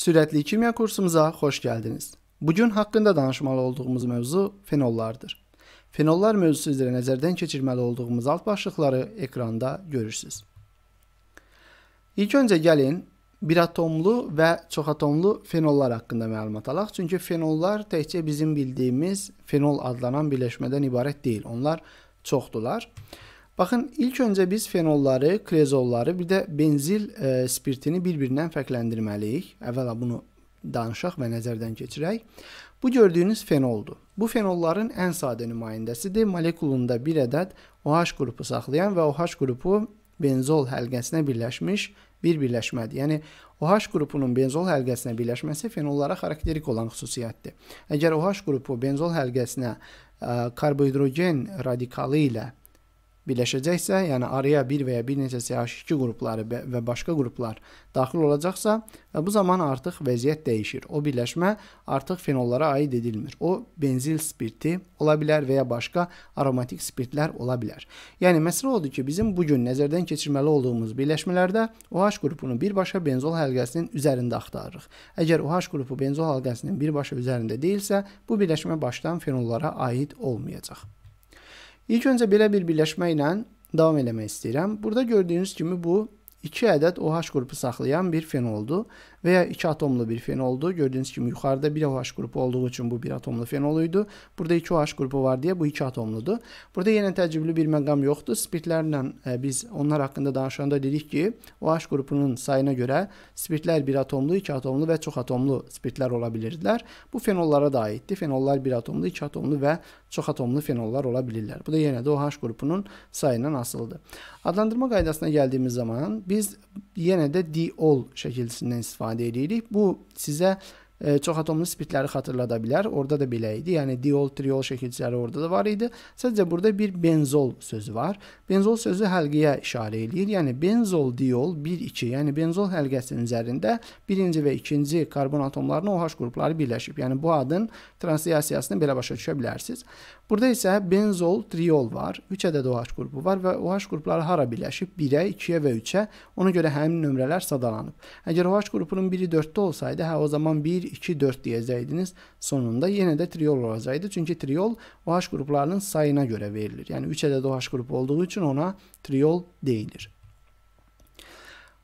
Sürətli kimya kursumuza xoş gəldiniz. Bu gün haqqında danışmalı olduğumuz mövzu fenollardır. Fenollar mövzusu üzrə nəzərdən keçirməli olduğumuz alt başlıqları ekranda görürsüz. İlk öncə gəlin bir atomlu və çoxatomlu fenollar haqqında məlumat alaq. Çünki fenollar təkcə bizim bildiyimiz fenol adlanan birləşmədən ibarət deyil. Onlar çoxdular. Baxın, ilk öncə biz fenolları, klezolları, bir də benzil e, spiritini bir-birindən fərqləndirməliyik. Əvvəla bunu danışaq və nəzərdən keçirək. Bu gördüyünüz fenoldur. Bu fenolların ən sadə nümayəndəsidir. Molekulunda bir ədəd OH qrupu saxlayan və OH qrupu benzol həlqəsinə birləşmiş bir birləşmədir. Yəni OH qrupunun benzol həlqəsinə birləşməsi fenollara xarakterik olan xüsusiyyətdir. Əgər OH qrupu benzol həlqəsinə ə, e, karbohidrogen radikalı ilə birləşəcəksə, yəni araya bir və ya bir neçə CH2 qrupları və başqa qruplar daxil olacaqsa, bu zaman artıq vəziyyət dəyişir. O birləşmə artıq fenollara aid edilmir. O benzil spirti ola bilər və ya başqa aromatik spirtlər ola bilər. Yəni məsələ odur ki, bizim bu gün nəzərdən keçirməli olduğumuz birləşmələrdə OH qrupunu birbaşa benzol həlqəsinin üzərində axtarırıq. Əgər OH qrupu benzol həlqəsinin birbaşa üzərində deyilsə, bu birləşmə başdan fenollara aid olmayacaq. İlk öncə belə bir birləşmə ilə davam eləmək istəyirəm. Burada gördüyünüz kimi bu 2 ədəd OH qrupu saxlayan bir fenoldur və ya 2 atomlu bir fenoldu. Gördüyünüz kimi yuxarıda 1OH qrupu olduğu üçün bu 1 atomlu fenoluydu. Burada 2OH qrupu var deyə bu 2 atomludur. Burada yenə təcrübəli bir məqam yoxdur. Spirtlərlə ə, e, biz onlar haqqında danışanda dedik ki, OH qrupunun sayına görə spirtlər 1 atomlu, 2 atomlu və çox atomlu spirtlər ola bilirdilər. Bu fenollara da aiddir. Fenollar 1 atomlu, 2 atomlu və çox atomlu fenollar ola bilirlər. Bu da yenə də OH qrupunun sayından asılıdır. Adlandırma qaydasına gəldiyimiz zaman biz yenə də diol şəkilcisindən istifadə istifadə edirik. Bu sizə ə, e, çox atomlu splitləri xatırlada bilər. Orada da belə idi. Yəni diol, triol şəkilçiləri orada da var idi. Sadəcə burada bir benzol sözü var. Benzol sözü həlqəyə işarə eləyir. Yəni benzol, diol 1 2, yəni benzol həlqəsinin üzərində 1-ci və 2-ci karbon atomlarının OH qrupları birləşib. Yəni bu adın transliterasiyasını belə başa düşə bilərsiniz. Burada isə benzol, triol var. 3 ədəd OH qrupu var və OH qrupları hara birləşib? 1-ə, 2-yə və 3-ə. Ona görə həmin nömrələr sadalanıb. Əgər OH qrupunun biri 4-də olsaydı, hə o zaman 1, 2, 4 deyəcəydiniz. Sonunda yenə də triol olacaqdı. Çünki triol OH qruplarının sayına görə verilir. Yəni 3 ədəd OH qrupu olduğu üçün ona triol deyilir.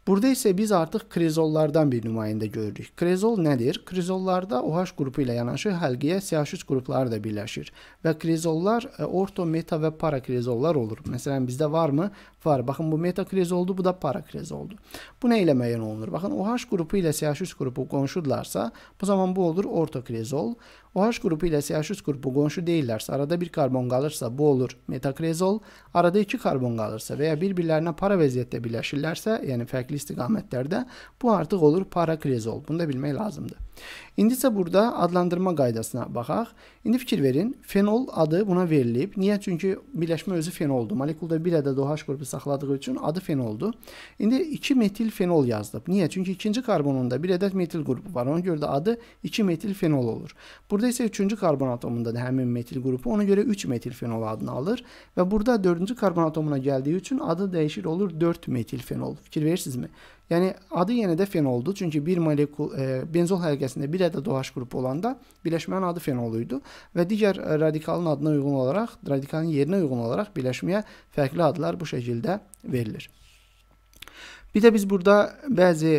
Burada isə biz artıq krizollardan bir nümayəndə görürük. Krizol nədir? Krizollarda OH qrupu ilə yanaşı həlqiyə CH3 qrupları da birləşir və krizollar e, orto, meta və parakrizollar olur. Məsələn, bizdə varmı? Var. Baxın, bu metakrizoldu, bu da parakrizoldu. Bu nə ilə müəyyən olunur? Baxın, OH qrupu ilə CH3 qrupu qonşudurlarsa, bu zaman bu olur ortokrizol. OH grubu ilə CH3 qrupu qonşu deyillərsə, arada bir karbon qalırsa bu olur metakrezol, arada iki karbon qalırsa və ya bir-birlərinə para vəziyyətdə birləşirlərsə, yəni fərqli istiqamətlərdə bu artıq olur parakrezol. Bunu da bilmək lazımdır. İndi isə burada adlandırma qaydasına baxaq. İndi fikir verin, fenol adı buna verilib. Niyə? Çünki birləşmə özü fenoldur. Molekulda bir ədəd OH qrupu saxladığı üçün adı fenoldur. İndi 2 metil fenol yazdıb. Niyə? Çünki ikinci karbonunda bir ədəd metil qrupu var. Ona görə də adı 2 metil fenol olur. Burada Burada isə 3-cü karbon atomunda da həmin metil qrupu ona görə 3 metil fenol adını alır və burada 4-cü karbon atomuna gəldiyi üçün adı dəyişir olur 4 metil fenol. Fikir verirsinizmi? Yəni adı yenə də fenoldur. Çünki bir molekul e, benzol həlqəsində bir ədəd OH qrupu olanda birləşmənin adı fenoluydu və digər radikalın adına uyğun olaraq, radikalın yerinə uyğun olaraq birləşməyə fərqli adlar bu şəkildə verilir. Bir də biz burada bəzi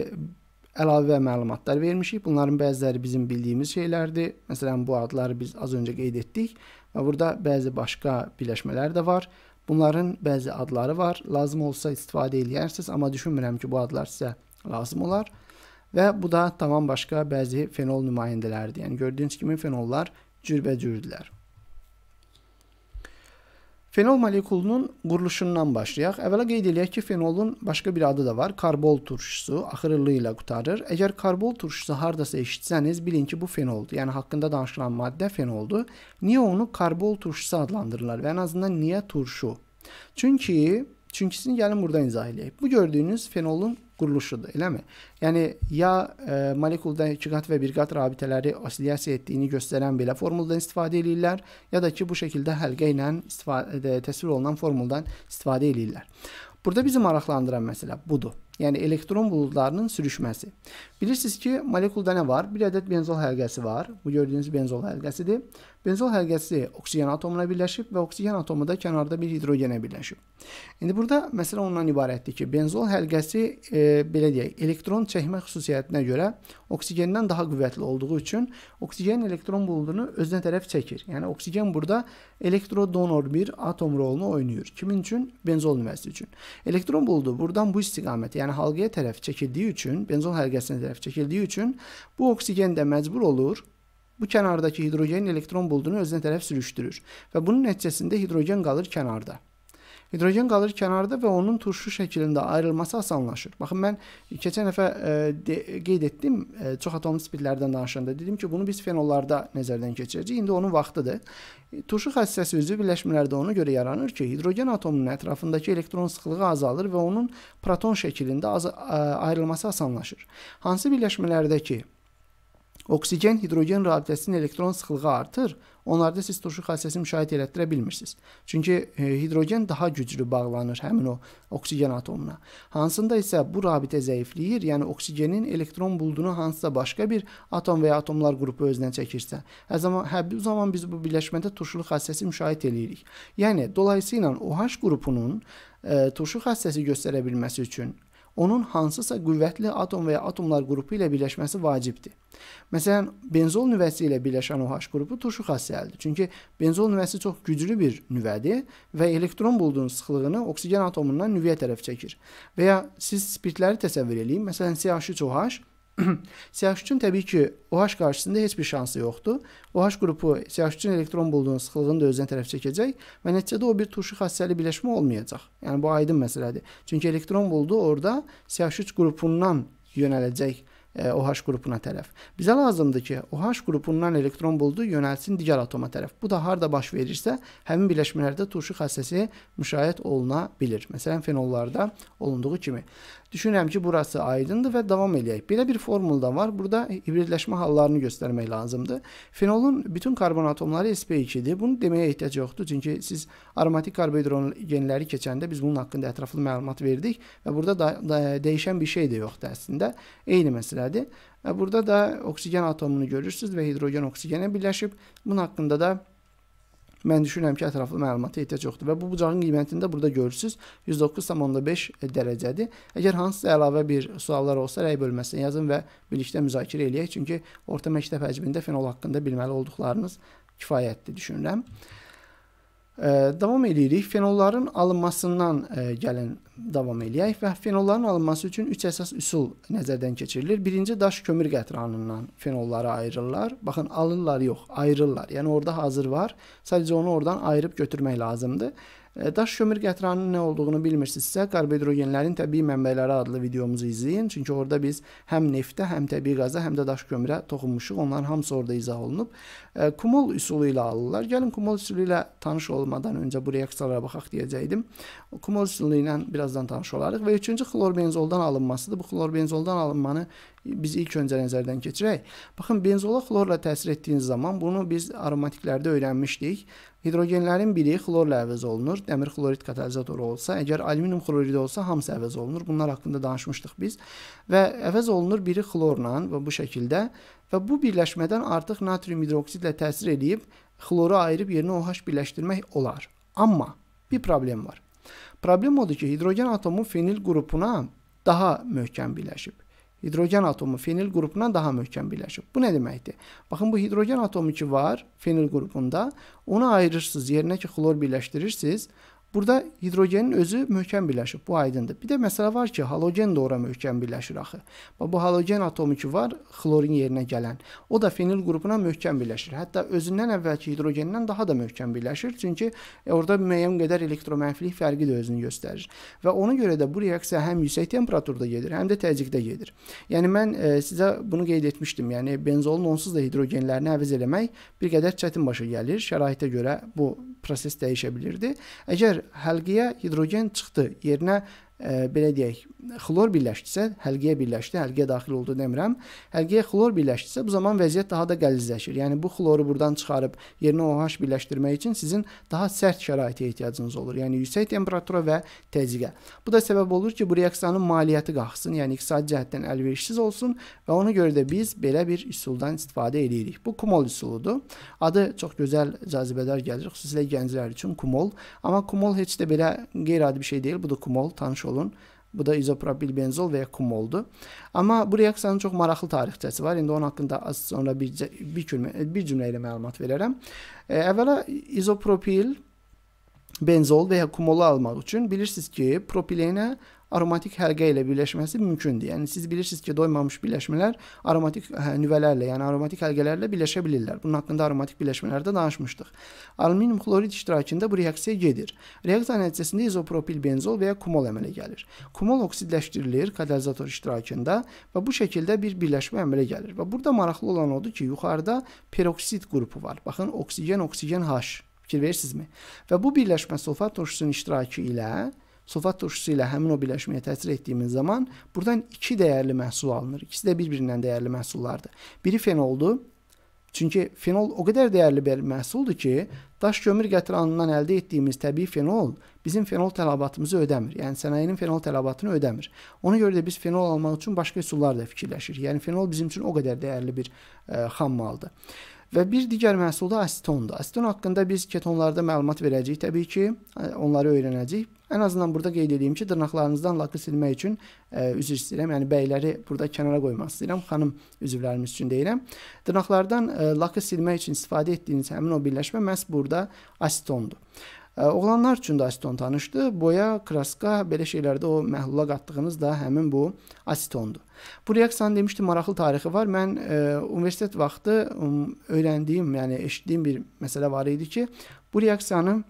əlavə məlumatlar vermişik. Bunların bəziləri bizim bildiyimiz şeylərdir. Məsələn, bu adları biz az öncə qeyd etdik və burada bəzi başqa birləşmələr də var. Bunların bəzi adları var. Lazım olsa istifadə edərsiniz, amma düşünmürəm ki, bu adlar sizə lazım olar. Və bu da tamam başqa bəzi fenol nümayəndələridir. Yəni gördüyünüz kimi fenollar cürbəcürdülər. Fenol molekulunun quruluşundan başlayaq. Əvvəla qeyd eləyək ki, fenolun başqa bir adı da var. Karbol turşusu axırlı ilə qutarır. Əgər karbol turşusu hardasa eşitsəniz, bilin ki, bu fenoldur. Yəni haqqında danışılan maddə fenoldur. Niyə onu karbol turşusu adlandırırlar və ən azından niyə turşu? Çünki çünkisini gəlin burada izah eləyək. Bu gördüyünüz fenolun quruluşudur, eləmi? Yəni ya e, molekulda iki qat və bir qat rabitələri osilyasiya etdiyini göstərən belə formuldan istifadə eləyirlər, ya da ki bu şəkildə həlqə ilə istifadə e, təsvir olunan formuldan istifadə eləyirlər. Burada bizi maraqlandıran məsələ budur. Yəni elektron buludlarının sürüşməsi. Bilirsiniz ki, molekulda nə var? Bir ədəd benzol həlqəsi var. Bu gördüyünüz benzol həlqəsidir. Benzol həlqəsi oksigen atomuna birləşib və oksigen atomu da kənarda bir hidrogenə birləşib. İndi burada məsələ ondan ibarətdir ki, benzol həlqəsi e, belə deyək, elektron çəkmə xüsusiyyətinə görə oksigendən daha qüvvətli olduğu üçün oksigen elektron buludunu özünə tərəf çəkir. Yəni oksigen burada elektrodonor bir atom rolunu oynayır. Kimin üçün? Benzol nüvəsi üçün. Elektron buludu buradan bu istiqamətə, yəni halqaya tərəf çəkildiyi üçün benzol həlqəsinə tərəf çəkildiyi üçün bu oksigen də məcbur olur bu kənardakı hidrogenin elektron buludunu özünə tərəf sürüşdürür və bunun nəticəsində hidrogen qalır kənarda. Hidrogen qalır kənarda və onun turşu şəklində ayrılması asanlaşır. Baxın mən keçən dəfə e, qeyd etdim, e, çox atomlu spirtlərdən danışanda dedim ki, bunu biz fenollarda nəzərdən keçirəcəyik. İndi onun vaxtıdır. Turşu xassəsi üzvü birləşmələrdə ona görə yaranır ki, hidrogen atomunun ətrafındakı elektron sıxlığı azalır və onun proton şəklində az, ə, e, ayrılması asanlaşır. Hansı birləşmələrdəki Oksigen, hidrogen rabitəsinin elektron sıxlığı artır. Onlarda siz turşu xassəsini müşahidə elətdirə bilmirsiniz. Çünki e, hidrogen daha güclü bağlanır həmin o oksigen atomuna. Hansında isə bu rabitə zəifləyir, yəni oksigenin elektron bulduğunu hansısa başqa bir atom və ya atomlar qrupu özünə çəkirsə, hər zaman hər bu zaman biz bu birləşmədə turşuluq xassəsi müşahidə eləyirik. Yəni dolayısıyla OH qrupunun e, turşu xassəsi göstərə bilməsi üçün onun hansısa qüvvətli atom və ya atomlar qrupu ilə birləşməsi vacibdir. Məsələn, benzol nüvəsi ilə birləşən OH qrupu turşu xassəlidir. Çünki benzol nüvəsi çox güclü bir nüvədir və elektron buludunun sıxlığını oksigen atomundan nüvəyə tərəf çəkir. Və ya siz spirtləri təsəvvür eləyin. Məsələn, CH3OH Siyahçın təbii ki, OH qarşısında heç bir şansı yoxdur. OH qrupu siyahçın elektron bulduğun sıxlığını da özünə tərəf çəkəcək və nəticədə o bir turşu xassəli birləşmə olmayacaq. Yəni bu aydın məsələdir. Çünki elektron buldu orada siyahçı qrupundan yönələcək OH qrupuna tərəf. Bizə lazımdır ki, OH qrupundan elektron buldu yönəlsin digər atoma tərəf. Bu da harda baş verirsə, həmin birləşmələrdə turşu xassəsi müşahidə oluna bilir. Məsələn, fenollarda olunduğu kimi. Düşünürəm ki, burası aydındır və davam eləyək. Belə bir formul da var. Burada hibridləşmə hallarını göstərmək lazımdır. Fenolun bütün karbon atomları sp2-dir. Bunu deməyə ehtiyac yoxdur, çünki siz aromatik karbohidrogenləri keçəndə biz bunun haqqında ətraflı məlumat verdik və burada da, da dəyişən bir şey də yoxdur əslində. Eyni məsələdir. Burada da oksigen atomunu görürsüz və hidrogen oksigena birləşib. Bunun haqqında da Mən düşünürəm ki, ətraflı məlumata ehtiyac yoxdur və bu bucağın qiymətini də burada görürsüz. 109.5 dərəcədir. Əgər hansısa əlavə bir suallar olsa, rəy bölməsinə yazın və birlikdə müzakirə eləyək. Çünki orta məktəb həcmində fenol haqqında bilməli olduqlarınız kifayətdir düşünürəm. Davam eləyirik. Fenolların alınmasından gəlin davam eləyək və fenolların alınması üçün üç əsas üsul nəzərdən keçirilir. Birinci daş kömür qətranından fenolları ayırırlar. Baxın, alırlar yox, ayırırlar. Yəni orada hazır var. Sadəcə onu oradan ayırıb götürmək lazımdır. E, daş kömür qətranının nə olduğunu bilmirsinizsə, karbohidrogenlərin təbii mənbələri adlı videomuzu izləyin. Çünki orada biz həm neftə, həm təbii qaza, həm də daş kömürə toxunmuşuq. Onların hamısı orada izah olunub. E, kumol üsulu ilə alırlar. Gəlin kumol üsulu ilə tanış olmadan öncə bu reaksiyalara baxaq deyəcəydim. Kumol üsulu ilə birazdan tanış olarıq və 3-cü xlorbenzoldan alınmasıdır. Bu xlorbenzoldan alınmanı biz ilk öncə nəzərdən keçirək. Baxın benzola xlorla təsir etdiyiniz zaman bunu biz aromatiklərdə öyrənmişdik. Hidrogenlərin biri xlorla əvəz olunur. Dəmir xlorid katalizatoru olsa, əgər alüminium xloridi olsa, hamısı əvəz olunur. Bunlar haqqında danışmışdıq biz. Və əvəz olunur biri xlorla və bu şəkildə və bu birləşmədən artıq natrium hidroksidlə təsir eləyib xloru ayırıb yerinə OH birləşdirmək olar. Amma bir problem var. Problem odur ki, hidrogen atomu fenil qrupuna daha möhkəm birləşib hidrogen atomu fenil qrupundan daha möhkəm birləşib. Bu nə deməkdir? Baxın, bu hidrogen atomu ki var fenil qrupunda, onu ayırırsınız, yerinə ki xlor birləşdirirsiniz, Burada hidrogenin özü möhkəm birləşib, bu aydındır. Bir də məsələ var ki, halogen də ora möhkəm birləşir axı. Bu halogen atomu ki var, xlorin yerinə gələn. O da fenil qrupuna möhkəm birləşir. Hətta özündən əvvəlki hidrogendən daha da möhkəm birləşir, çünki orada müəyyən qədər elektromənfilik fərqi də özünü göstərir. Və ona görə də bu reaksiya həm yüksək temperaturda gedir, həm də təzyiqdə gedir. Yəni mən e, sizə bunu qeyd etmişdim. Yəni benzolun onsuz da hidrogenlərini əvəz eləmək bir qədər çətin başa gəlir. Şəraitə görə bu proses dəyişə bilirdi. Əgər həlqiyə hidrogen çıxdı, yerinə Ə, belə deyək, xlor birləşdisə, həlqiyə birləşdi, həlqiyə daxil oldu demirəm. Həlqiyə xlor birləşdisə, bu zaman vəziyyət daha da qəlizləşir. Yəni bu xloru burdan çıxarıb yerinə OH birləşdirmək üçün sizin daha sərt şəraitə ehtiyacınız olur. Yəni yüksək temperatura və təzyiqə. Bu da səbəb olur ki, bu reaksiyanın maliyyəti qalxsın, yəni iqtisadi cəhətdən əlverişsiz olsun və ona görə də biz belə bir üsuldan istifadə edirik. Bu kumol üsuludur. Adı çox gözəl cazibədar gəlir, xüsusilə gənclər üçün kumol. Amma kumol heç də belə qeyri-adi bir şey deyil. Bu da kumol tanış olun. Bu da izopropil benzol və ya kum oldu. Amma bu reaksiyanın çox maraqlı tarixçəsi var. İndi onun haqqında az sonra bir bir, cümlə, bir cümlə ilə məlumat verərəm. E, əvvəla izopropil benzol və ya kumola almaq üçün bilirsiniz ki, propilenə aromatik həlqə ilə birləşməsi mümkündür. Yəni siz bilirsiniz ki, doymamış birləşmələr aromatik hə, nüvələrlə, yəni aromatik həlqələrlə birləşə bilirlər. Bunun haqqında aromatik birləşmələrdə danışmışdıq. Alüminium xlorid iştirakında bu reaksiya gedir. Reaksiya nəticəsində izopropil benzol və ya kumol əmələ gəlir. Kumol oksidləşdirilir katalizator iştirakında və bu şəkildə bir birləşmə əmələ gəlir. Və burada maraqlı olan odur ki, yuxarıda peroksid qrupu var. Baxın, oksigen, oksigen H. Fikir verirsinizmi? Və bu birləşmə sulfat turşusunun iştirakı ilə Sulfat turşusu ilə həmin o birləşməyə təsir etdiyimiz zaman buradan iki dəyərli məhsul alınır. İkisi də bir-birindən dəyərli məhsullardır. Biri fenoldur. Çünki fenol o qədər dəyərli bir məhsuldur ki, daş kömür qətranından əldə etdiyimiz təbii fenol bizim fenol tələbatımızı ödəmir. Yəni sənayenin fenol tələbatını ödəmir. Ona görə də biz fenol almaq üçün başqa üsullar da fikirləşirik. Yəni fenol bizim üçün o qədər dəyərli bir ə, e, xam maldır. Və bir digər məhsul da asetondur. Aseton haqqında biz ketonlarda məlumat verəcəyik təbii ki, e, onları öyrənəcəyik. Ən azından burada qeyd edeyim ki, dırnaqlarınızdan lakı silmək üçün ə, e, üzr istəyirəm. Yəni bəyləri burada kənara qoymaq istəyirəm. Xanım üzvlərimiz üçün deyirəm. Dırnaqlardan ə, e, lakı silmək üçün istifadə etdiyiniz həmin o birləşmə məhz burada asitondur. Ə, e, oğlanlar üçün də asiton tanışdı. Boya, kraska, belə şeylərdə o məhlula qatdığınız da həmin bu asitondur. Bu reaksiyanın demişdim maraqlı tarixi var. Mən ə, universitet vaxtı ə, um, öyrəndiyim, yəni eşitdiyim bir məsələ var idi ki, bu reaksiyanın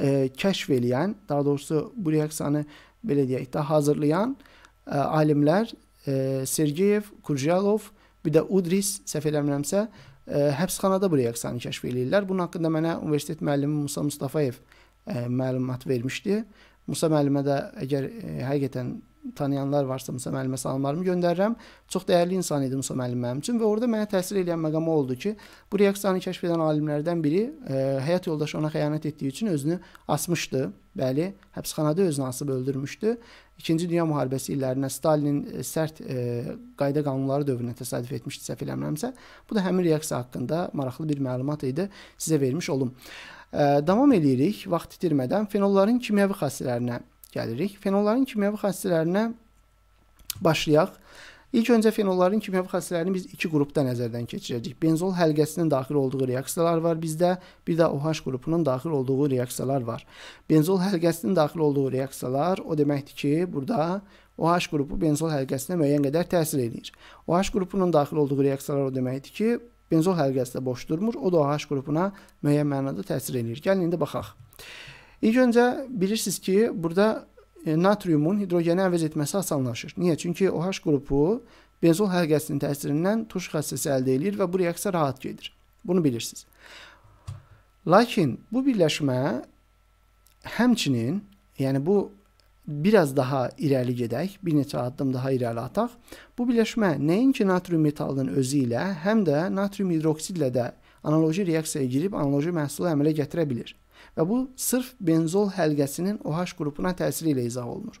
e, kəşf eləyən, daha doğrusu bu reaksiyanı belə deyək də hazırlayan ə, e, alimlər ə, e, Sergeyev, Kurjalov, bir də Udris səhv eləmirəmsə ə, e, həbsxanada bu reaksiyanı kəşf eləyirlər. Bunun haqqında mənə universitet müəllimi Musa Mustafayev ə, məlumat vermişdi. Musa müəllimə də əgər ə, həqiqətən tanıyanlar varsa Musa müəllimə salamlarımı göndərirəm. Çox dəyərli insan idi Musa müəllim mənim üçün və orada mənə təsir edən məqamı oldu ki, bu reaksiyanı kəşf edən alimlərdən biri e, həyat yoldaşı ona xəyanət etdiyi üçün özünü asmışdı. Bəli, həbsxanada özünü asıb öldürmüşdü. 2-ci Dünya müharibəsi illərinə Stalinin e, sərt e, qayda qanunları dövrünə təsadüf etmişdi səhv eləmirəmsə. Bu da həmin reaksiya haqqında maraqlı bir məlumat idi. Sizə vermiş olum. E, davam eləyirik vaxt itirmədən fenolların kimyəvi xassələrinə gəlirik. Fenolların kimyəvi xassələrinə başlayaq. İlk öncə fenolların kimyəvi xassələrini biz iki qrupda nəzərdən keçirəcəyik. Benzol həlqəsinin daxil olduğu reaksiyalar var bizdə, bir də OH qrupunun daxil olduğu reaksiyalar var. Benzol həlqəsinin daxil olduğu reaksiyalar o deməkdir ki, burada OH qrupu benzol həlqəsinə müəyyən qədər təsir eləyir. OH qrupunun daxil olduğu reaksiyalar o deməkdir ki, benzol həlqəsi də boş durmur, o da OH qrupuna müəyyən mənada təsir eləyir. Gəlin indi baxaq. İlk öncə bilirsiniz ki, burada e, natriumun hidrogeni əvəz etməsi asanlaşır. Niyə? Çünki OH qrupu benzol həlqəsinin təsirindən turş xassəsi əldə edir və bu reaksiya rahat gedir. Bunu bilirsiniz. Lakin bu birləşmə həmçinin, yəni bu biraz daha irəli gedək, bir neçə addım daha irəli ataq. Bu birləşmə nəinki natrium metalının özü ilə, həm də natrium hidroksidlə də analoji reaksiyaya girib analoji məhsulu əmələ gətirə bilir və bu sırf benzol həlqəsinin OH qrupuna təsiri ilə izah olunur.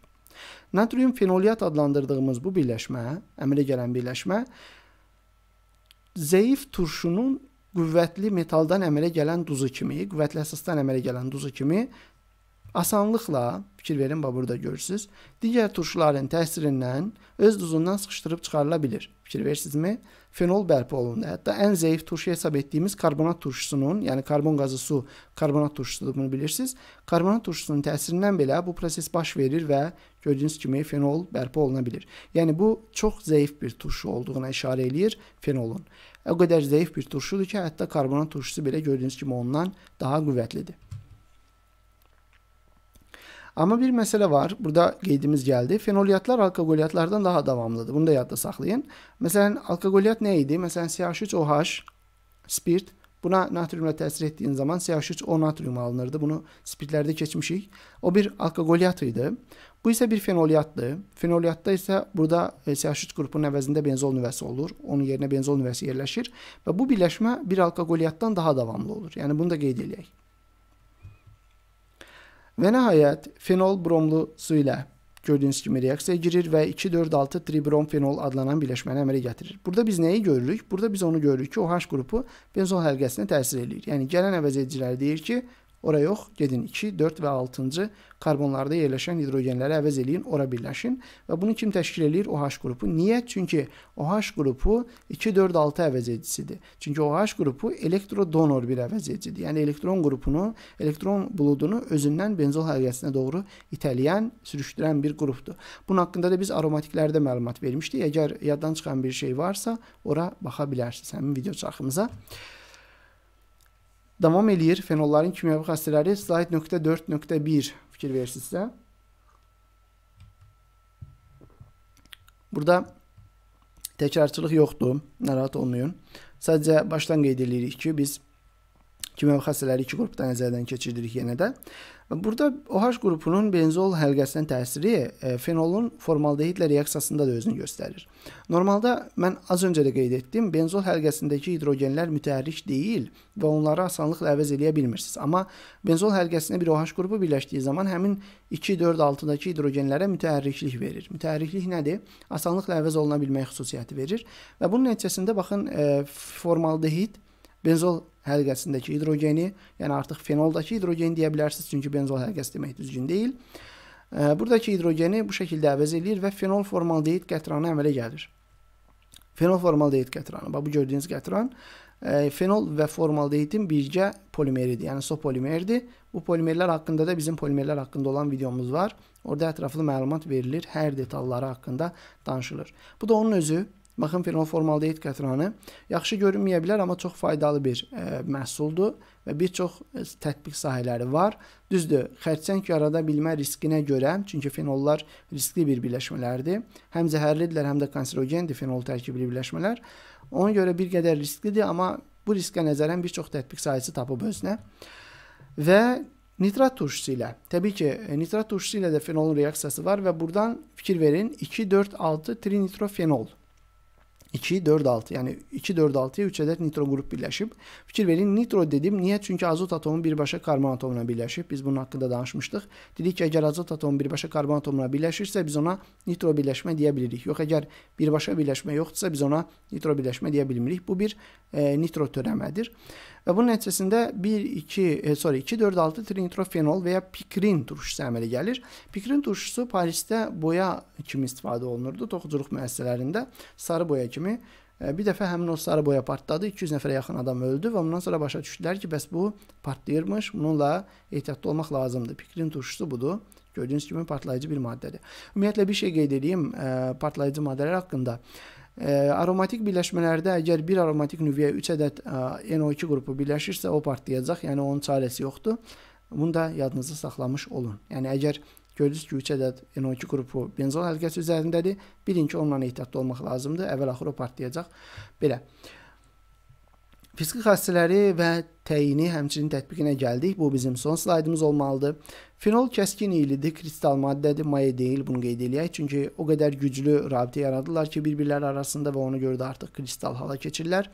Natrium fenolyat adlandırdığımız bu birləşmə, əmələ gələn birləşmə zəif turşunun qüvvətli metaldan əmələ gələn duzu kimi, qüvvətli əsasdan əmələ gələn duzu kimi Asanlıqla, fikir verin, bax burada görürsüz, digər turşuların təsirindən öz duzundan sıxışdırıb çıxarıla bilir. Fikir verirsinizmi? Fenol bərpa olundu. Hətta ən zəif turşu hesab etdiyimiz karbonat turşusunun, yəni karbon qazı su karbonat turşusudur, bunu bilirsiniz. Karbonat turşusunun təsirindən belə bu proses baş verir və gördüyünüz kimi fenol bərpa oluna bilir. Yəni bu çox zəif bir turşu olduğuna işarə eləyir fenolun. O qədər zəif bir turşudur ki, hətta karbonat turşusu belə gördüyünüz kimi ondan daha qüvvətlidir. Amma bir məsələ var. Burada qeydimiz gəldi. Fenoliyyatlar alkoqoliyyatlardan daha davamlıdır. Bunu da yadda saxlayın. Məsələn, alkoqoliyyat nə idi? Məsələn, CH3OH spirt Buna natriumla təsir etdiyin zaman CH3O natrium alınırdı. Bunu spirtlərdə keçmişik. O bir alkoqoliyyat idi. Bu isə bir fenoliyyatdır. Fenoliyyatda isə burada e, CH3 qrupunun əvəzində benzol nüvəsi olur. Onun yerinə benzol nüvəsi yerləşir və bu birləşmə bir alkoqoliyyatdan daha davamlı olur. Yəni bunu da qeyd eləyək. Və nəhayət fenol bromlu su ilə gördüyünüz kimi reaksiyaya girir və 2,4,6 tribrom-fenol adlanan birləşməni əmələ gətirir. Burada biz nəyi görürük? Burada biz onu görürük ki, OH qrupu benzol həlqəsinə təsir eləyir. Yəni gələn əvəzedicilər deyir ki, Ora yox, gedin 2, 4 və 6-cı karbonlarda yerləşən hidrogenləri əvəz eləyin, ora birləşin və bunu kim təşkil eləyir? OH qrupu. Niyə? Çünki OH qrupu 2, 4, 6 əvəz edicisidir. Çünki OH qrupu elektrodonor bir əvəz edicidir. Yəni elektron qrupunu, elektron buludunu özündən benzol həqiqətinə doğru itələyən, sürüşdürən bir qrupdur. Bunun haqqında da biz aromatiklərdə məlumat vermişdik. Əgər yaddan çıxan bir şey varsa, ora baxa bilərsiniz həmin video çarxımıza. Davam eləyir fenolların kimyəvi xassələri slayt nöqtə 4.1 fikir versinizsə. Burada təkrarçılıq yoxdur, narahat olmayın. Sadəcə başdan qeyd edirik ki, biz kimyəvi xassələri iki qrupda nəzərdən keçiririk yenə də. Burada OH qrupunun benzol həlqəsinin təsiri e, fenolun formaldehidlə reaksiyasında da özünü göstərir. Normalda mən az öncə də qeyd etdim, benzol həlqəsindəki hidrogenlər mütəhrik deyil və onları asanlıqla əvəz eləyə bilmirsiniz. Amma benzol həlqəsinə bir OH qrupu birləşdiyi zaman həmin 2, 4, 6-dakı hidrogenlərə mütəhriklik verir. Mütəhriklik nədir? Asanlıqla əvəz oluna bilmək xüsusiyyəti verir və bunun nəticəsində baxın e, formaldehid benzol həlqəsindəki hidrogeni, yəni artıq fenoldakı hidrogen deyə bilərsiniz, çünki benzol həlqəsi demək düzgün deyil. Buradakı hidrogeni bu şəkildə əvəz edir və fenol formaldehid qətranı əmələ gəlir. Fenol formaldehid qətranı. Bax bu gördüyünüz qətran fenol və formaldehidin birgə polimeridir. Yəni sopolimerdir. Bu polimerlər haqqında da bizim polimerlər haqqında olan videomuz var. Orada ətraflı məlumat verilir, hər detalları haqqında danışılır. Bu da onun özü Baxın fenol formaldehid qətranı yaxşı görünməyə bilər, amma çox faydalı bir ə, e, məhsuldur və bir çox ə, e, tətbiq sahələri var. Düzdür, xərçəng yarada bilmə riskinə görə, çünki fenollar riskli bir birləşmələrdir. Həm zəhərlidirlər, həm də kanserogendir fenol tərkibli birləşmələr. Ona görə bir qədər risklidir, amma bu riskə nəzərən bir çox tətbiq sahəsi tapıb özünə. Və Nitrat turşusu ilə. Təbii ki, e, nitrat turşusu ilə də fenolun reaksiyası var və buradan fikir verin. 2 4 6 trinitrofenol 2, 4, 6. Yəni 2, 4, 6-ya 3 ədəd nitro qrup birləşib. Fikir verin, nitro dedim. Niyə? Çünki azot atomu birbaşa karbon atomuna birləşib. Biz bunun haqqında danışmışdıq. Dedik ki, əgər azot atomu birbaşa karbon atomuna birləşirsə, biz ona nitro birləşmə deyə bilərik. Yox, əgər birbaşa birləşmə yoxdursa, biz ona nitro birləşmə deyə bilmirik. Bu bir e, nitro törəmədir. E, Və bunun nəticəsində 1 2 e, sorry 2 4 6 trinitrofenol və ya pikrin turşusu əmələ gəlir. Pikrin turşusu Parisdə boya kimi istifadə olunurdu toxuculuq müəssisələrində sarı boya kimi. E, bir dəfə həmin o sarı boya partladı, 200 nəfərə yaxın adam öldü və ondan sonra başa düşdülər ki, bəs bu partlayırmış, bununla ehtiyatlı olmaq lazımdır. Pikrin turşusu budur. Gördüyünüz kimi partlayıcı bir maddədir. Ümumiyyətlə bir şey qeyd edeyim, e, partlayıcı maddələr haqqında. Aromatik birləşmələrdə əgər bir aromatik nüvəyə 3 ədəd NO2 qrupu birləşirsə, o partlayacaq, yəni onun çarəsi yoxdur. Bunu da yadınızda saxlamış olun. Yəni əgər gördünüz ki, 3 ədəd NO2 qrupu benzol həlqəsi üzərindədir, bilin ki, onunla ehtiyatlı olmaq lazımdır. Əvvəl-axır o partlayacaq. Belə. Fiziki xassələri və təyini həmçinin tətbiqinə gəldik. Bu bizim son slaydımız olmalıdır. Fenol kəskin iyilidir, kristal maddədir, maye deyil, bunu qeyd eləyək. Çünki o qədər güclü rabitə yaradılar ki, bir-birləri arasında və ona görə də artıq kristal hala keçirlər.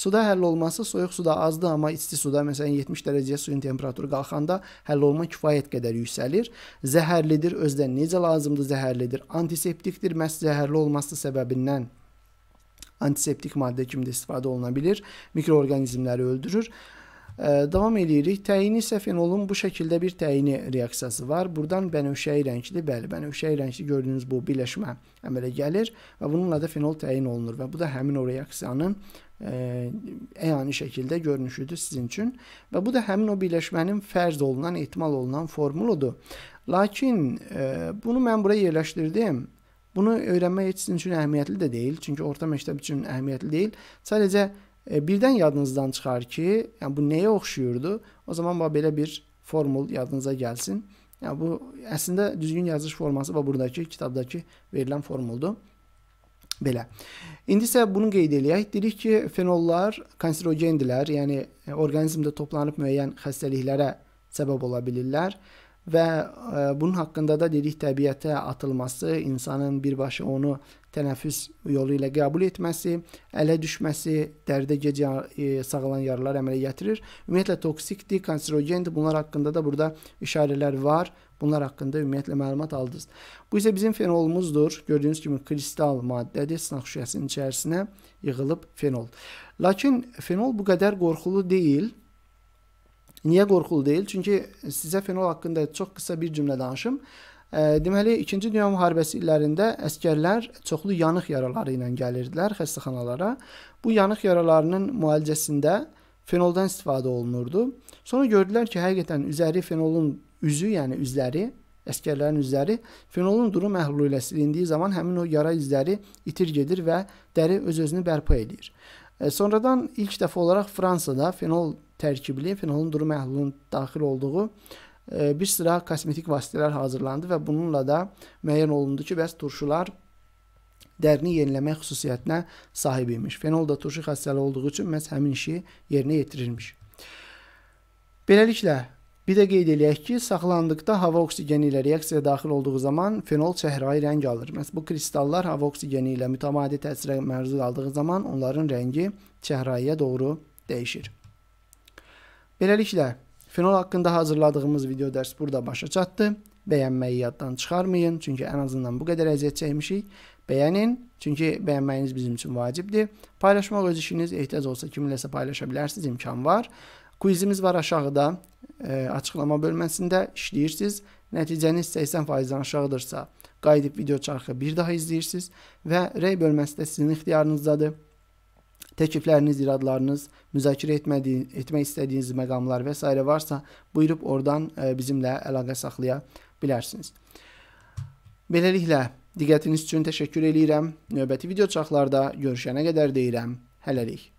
Suda həll olması soyuq suda azdır, amma isti suda məsələn 70 dərəcəyə suyun temperaturu qalxanda həll olma kifayət qədər yüksəlir. Zəhərlidir, özdə necə lazımdır zəhərlidir. Antiseptikdir, məhz zəhərli olması səbəbindən antiseptik maddə kimi də istifadə oluna bilir. Mikroorqanizmləri öldürür. Davam eləyirik. Təyini isə fenolun bu şəkildə bir təyini reaksiyası var. Burdan bənövşəyi rəngli, bəli, bənövşəyi rəngli gördüyünüz bu birləşmə əmələ gəlir və bununla da fenol təyin olunur və bu da həmin o reaksiyanın e, əyani şəkildə görünüşüdür sizin üçün və bu da həmin o birləşmənin fərz olunan, ehtimal olunan formuludur. Lakin e, bunu mən buraya yerləşdirdim. Bunu öyrənmək sizin üçün əhəmiyyətli də deyil, çünki orta məktəb üçün əhəmiyyətli deyil. Sadəcə E, birdən yadınızdan çıxar ki, yəni bu nəyə oxşuyurdu? O zaman bax belə bir formul yadınıza gəlsin. Yəni bu əslində düzgün yazış forması və buradakı kitabdakı verilən formuldur. Belə. İndi isə bunu qeyd eləyək. Dedik ki, fenollar kanserogendirlər, yəni e, orqanizmdə toplanıb müəyyən xəstəliklərə səbəb ola bilirlər və ə, e, bunun haqqında da dedik təbiətə atılması, insanın birbaşa onu tənəffüs yolu ilə qəbul etməsi, ələ düşməsi, dərdə gecə e, sağalan yaralar əmələ gətirir. Ümumiyyətlə toksikdir, kanserogendir. Bunlar haqqında da burada işarələr var. Bunlar haqqında ümumiyyətlə məlumat aldınız. Bu isə bizim fenolumuzdur. Gördüyünüz kimi kristal maddədir, sınaq şüşəsinin içərisinə yığılıb fenol. Lakin fenol bu qədər qorxulu deyil. Niyə qorxulu deyil? Çünki sizə fenol haqqında çox qısa bir cümlə danışım. Deməli, 2-ci Dünya müharibəsi illərində əskərlər çoxlu yanıq yaraları ilə gəlirdilər xəstəxanalara. Bu yanıq yaralarının müalicəsində fenoldan istifadə olunurdu. Sonra gördülər ki, həqiqətən üzəri fenolun üzü, yəni üzləri, əskərlərin üzləri fenolun duru məhlulu ilə silindiyi zaman həmin o yara izləri itir gedir və dəri öz-özünü bərpa eləyir. Sonradan ilk dəfə olaraq Fransada fenol tərkibli fenolun duru məhlulun daxil olduğu e, bir sıra kosmetik vasitələr hazırlandı və bununla da müəyyən olundu ki, bəs turşular dərini yeniləmək xüsusiyyətinə sahib imiş. Fenol da turşu xassəli olduğu üçün məhz həmin işi yerinə yetirirmiş. Beləliklə, bir də qeyd eləyək ki, saxlandıqda hava oksigeni ilə reaksiyaya daxil olduğu zaman fenol çəhrayı rəng alır. Məhz bu kristallar hava oksigeni ilə mütəmadi təsirə məruz qaldığı zaman onların rəngi çəhrayıya doğru dəyişir. Beləliklə, fenol haqqında hazırladığımız video dərs burada başa çatdı. Bəyənməyi yaddan çıxarmayın, çünki ən azından bu qədər əziyyət çəkmişik. Bəyənin, çünki bəyənməyiniz bizim üçün vacibdir. Paylaşmaq öz işiniz, ehtiyac olsa kiminləsə paylaşa bilərsiniz, imkan var. Quizimiz var aşağıda, e, açıqlama bölməsində işləyirsiniz. Nəticəniz 80%-dən aşağıdırsa, qayıdıb video çarxı bir daha izləyirsiniz və rey bölməsi də sizin ixtiyarınızdadır təklifləriniz, iradlarınız, müzakirə etmədiyi, etmək istədiyiniz məqamlar və s. varsa, buyurub oradan e, bizimlə əlaqə saxlaya bilərsiniz. Beləliklə, diqqətiniz üçün təşəkkür eləyirəm. Növbəti video çaxlarda görüşənə qədər deyirəm. Hələlik.